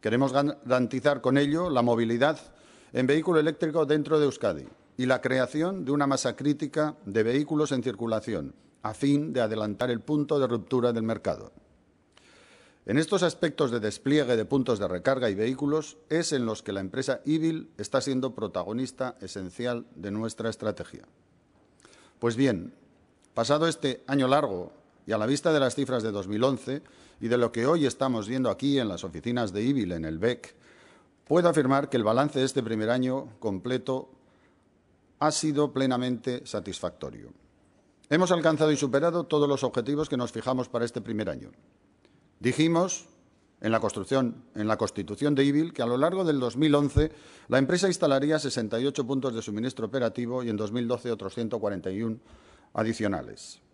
Queremos garantizar con ello la movilidad en vehículo eléctrico dentro de Euskadi y la creación de una masa crítica de vehículos en circulación, a fin de adelantar el punto de ruptura del mercado. En estos aspectos de despliegue de puntos de recarga y vehículos es en los que la empresa IBIL está siendo protagonista esencial de nuestra estrategia. Pues bien, pasado este año largo y a la vista de las cifras de 2011 y de lo que hoy estamos viendo aquí en las oficinas de IBIL, en el BEC, puedo afirmar que el balance de este primer año completo ha sido plenamente satisfactorio. Hemos alcanzado y superado todos los objetivos que nos fijamos para este primer año. Dijimos en la, construcción, en la Constitución de IBIL que a lo largo del 2011 la empresa instalaría 68 puntos de suministro operativo y en 2012 otros 141 adicionales.